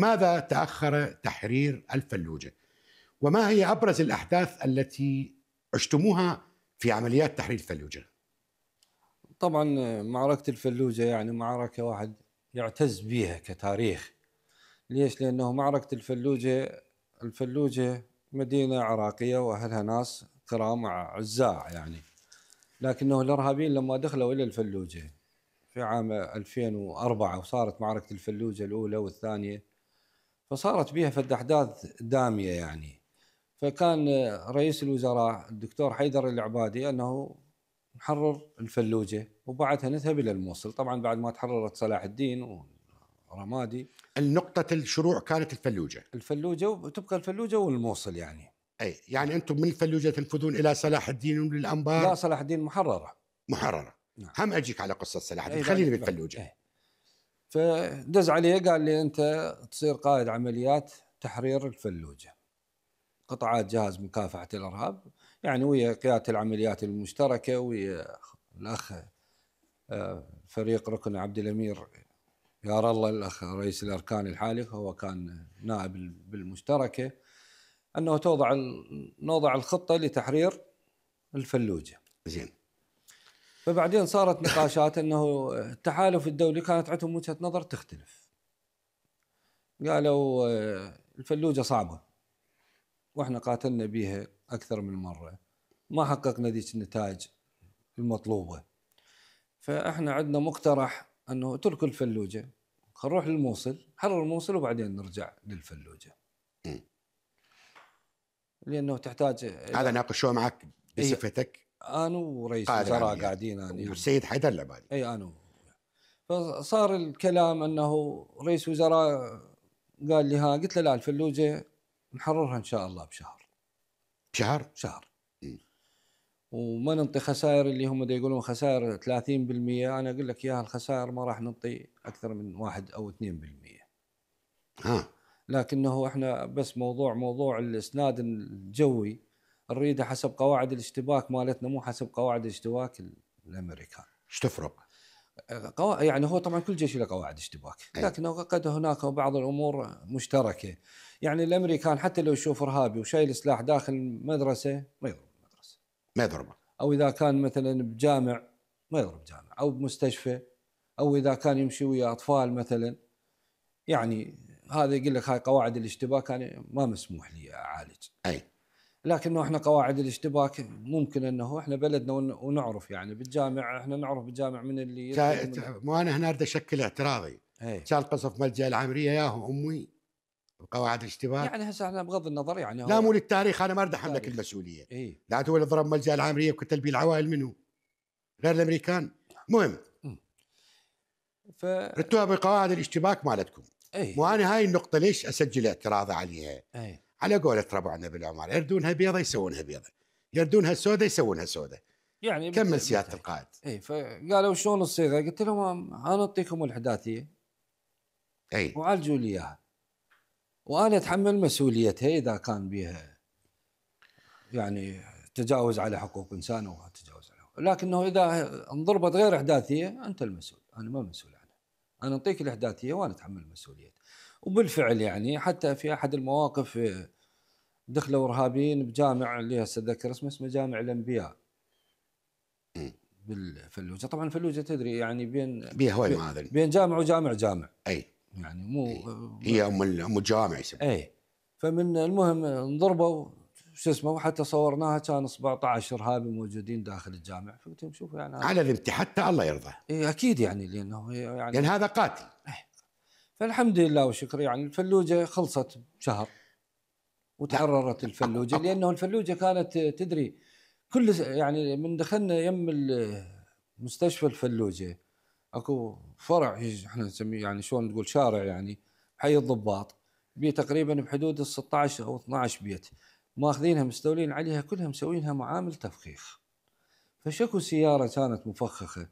لماذا تأخر تحرير الفلوجة؟ وما هي أبرز الأحداث التي عشتموها في عمليات تحرير الفلوجة؟ طبعا معركة الفلوجة يعني معركة واحد يعتز بها كتاريخ ليش؟ لأنه معركة الفلوجة الفلوجة مدينة عراقية وأهلها ناس كرام عزاع يعني لكنه الإرهابيين لما دخلوا إلى الفلوجة في عام 2004 وصارت معركة الفلوجة الأولى والثانية فصارت بها فد احداث داميه يعني فكان رئيس الوزراء الدكتور حيدر العبادي انه نحرر الفلوجه وبعدها نذهب الى الموصل طبعا بعد ما تحررت صلاح الدين ورمادي النقطة الشروع كانت الفلوجة الفلوجة وتبقى الفلوجة والموصل يعني اي يعني انتم من الفلوجة تنفذون الى صلاح الدين وللانبار لا صلاح الدين محررة محررة نعم. هم اجيك على قصة صلاح الدين خلينا بالفلوجة أي. فدز عليه قال لي انت تصير قائد عمليات تحرير الفلوجه قطعات جهاز مكافحه الارهاب يعني ويا قياده العمليات المشتركه ويا الاخ آه، فريق ركن عبد الامير يار الله الاخ رئيس الاركان الحالي هو كان نائب بالمشتركه انه توضع نوضع الخطه لتحرير الفلوجه. زين. فبعدين صارت نقاشات انه التحالف الدولي كانت عندهم وجهه نظر تختلف قالوا آه، الفلوجه صعبه واحنا قاتلنا بها اكثر من مره ما حققنا ذيك النتائج المطلوبه فاحنا عندنا مقترح انه اتركوا الفلوجه خلينا نروح للموصل حرر الموصل وبعدين نرجع للفلوجه لانه تحتاج هذا ناقشوه معك إيه. بصفتك انا ورئيس الوزراء يعني. قاعدين انا يعني. والسيد حيدر العبادي اي انا فصار الكلام انه رئيس وزراء قال لي ها قلت له لا الفلوجه نحررها ان شاء الله بشهر بشهر؟ شهر وما ننطي خسائر اللي هم دا يقولون خسائر 30% انا اقول لك اياها الخسائر ما راح ننطي اكثر من واحد او 2% ها لكنه احنا بس موضوع موضوع الاسناد الجوي نريده حسب قواعد الاشتباك مالتنا مو حسب قواعد الاشتباك الامريكان. ايش تفرق؟ يعني هو طبعا كل جيش له قواعد اشتباك، إيه. لكن قد هناك بعض الامور مشتركه. يعني الامريكان حتى لو يشوف ارهابي وشايل سلاح داخل مدرسه ما يضرب المدرسه. ما يضربه. او اذا كان مثلا بجامع ما يضرب جامع، او بمستشفى او اذا كان يمشي ويا اطفال مثلا يعني هذا يقول لك هاي قواعد الاشتباك انا يعني ما مسموح لي اعالج. اي لكنه احنا قواعد الاشتباك ممكن انه احنا بلدنا ونعرف يعني بالجامع احنا نعرف بالجامع من اللي مو انا هنا اريد اشكل اعتراضي كان قصف ملجا العامريه ياهو امي قواعد الاشتباك يعني هسه احنا بغض النظر يعني لا مو للتاريخ انا ما اريد احملك المسؤوليه إيه؟ لا هو اللي ضرب ملجا العامريه وقتل به العوائل منه غير الامريكان مهم ف ردوها بقواعد الاشتباك مالتكم إيه؟ وانا هاي النقطه ليش اسجل اعتراض عليها؟ إيه؟ على قولة ربعنا بالعمار يردونها بيضة يسوونها بيضة يردونها سودة يسوونها سودة يعني كمل سيادة القائد اي فقالوا شلون الصيغة قلت لهم انا اعطيكم الاحداثية اي وعالجوا لي اياها وانا اتحمل مسؤوليتها اذا كان بها يعني تجاوز على حقوق انسان او تجاوز على لكنه اذا انضربت غير احداثيه انت المسؤول انا ما مسؤول عنها انا اعطيك الاحداثيه وانا اتحمل مسؤوليتها وبالفعل يعني حتى في احد المواقف آه، دخلوا ارهابيين بجامع اللي هسه اتذكر اسمه اسمه جامع الانبياء بالفلوجه طبعا الفلوجه تدري يعني بين بيها هواي معادن بين جامع وجامع جامع اي يعني مو أي. آه، هي ام ام الجامع يسمونها اي فمن المهم انضربوا شو اسمه وحتى صورناها كان 17 ارهابي موجودين داخل الجامع فقلت لهم شوفوا يعني على ذمتي حتى الله يرضى اي اكيد يعني لانه يعني لان هذا قاتل أي. فالحمد لله والشكر يعني الفلوجه خلصت شهر وتحررت الفلوجه لانه الفلوجه كانت تدري كل يعني من دخلنا يم مستشفى الفلوجه اكو فرع احنا نسميه يعني شلون تقول شارع يعني حي الضباط بيه تقريبا بحدود ال 16 او 12 بيت ماخذينها مستولين عليها كلها مسوينها معامل تفخيخ فشكو سياره كانت مفخخه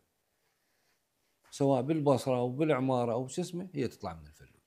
سواء بالبصره او بالعماره او شو اسمه هي تطلع من الفيلم